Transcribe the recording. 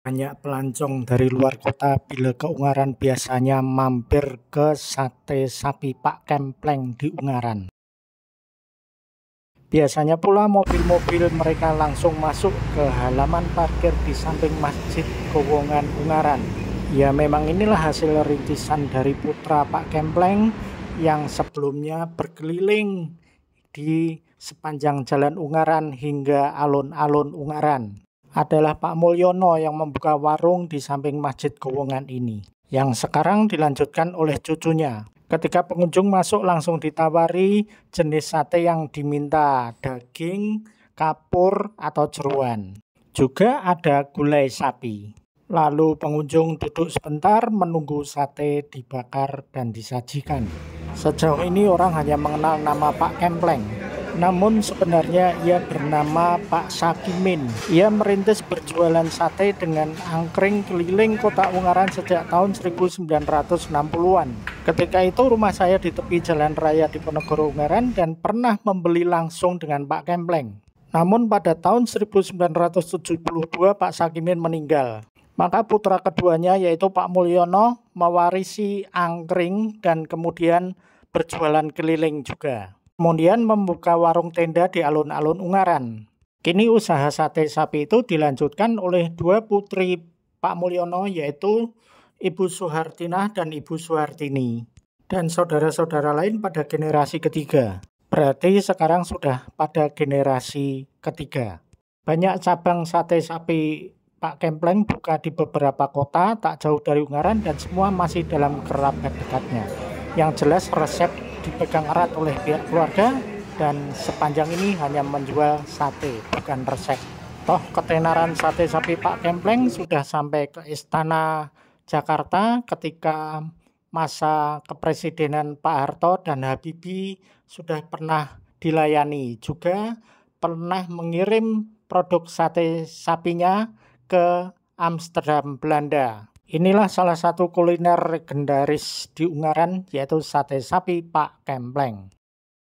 banyak pelancong dari luar kota bila ke Ungaran biasanya mampir ke sate sapi Pak Kempleng di Ungaran. Biasanya pula mobil-mobil mereka langsung masuk ke halaman parkir di samping Masjid Kowongan Ungaran. Ya memang inilah hasil rintisan dari putra Pak Kempleng yang sebelumnya berkeliling di sepanjang jalan Ungaran hingga alun-alun Ungaran adalah Pak Mulyono yang membuka warung di samping Masjid kewongan ini, yang sekarang dilanjutkan oleh cucunya. Ketika pengunjung masuk langsung ditawari jenis sate yang diminta, daging, kapur, atau jeruan. Juga ada gulai sapi. Lalu pengunjung duduk sebentar menunggu sate dibakar dan disajikan. Sejauh ini orang hanya mengenal nama Pak Kempleng, namun sebenarnya ia bernama Pak Sakimin. Ia merintis berjualan sate dengan angkring keliling kota Ungaran sejak tahun 1960-an. Ketika itu rumah saya di tepi jalan raya di Ponegoro Ungaran dan pernah membeli langsung dengan Pak Kempleng. Namun pada tahun 1972 Pak Sakimin meninggal. Maka putra keduanya yaitu Pak Mulyono mewarisi angkring dan kemudian berjualan keliling juga kemudian membuka warung tenda di alun-alun Ungaran. Kini usaha sate sapi itu dilanjutkan oleh dua putri Pak Mulyono yaitu Ibu Suhartinah dan Ibu Suhartini dan saudara-saudara lain pada generasi ketiga. Berarti sekarang sudah pada generasi ketiga. Banyak cabang sate sapi Pak Kempleng buka di beberapa kota tak jauh dari Ungaran dan semua masih dalam kerabat dekatnya. Yang jelas resep dipegang erat oleh pihak keluarga dan sepanjang ini hanya menjual sate bukan resep. Toh ketenaran sate sapi Pak Kempleng sudah sampai ke Istana Jakarta ketika masa kepresidenan Pak Harto dan Habibie sudah pernah dilayani juga pernah mengirim produk sate sapinya ke Amsterdam Belanda Inilah salah satu kuliner legendaris di Ungaran yaitu sate sapi Pak Kempleng.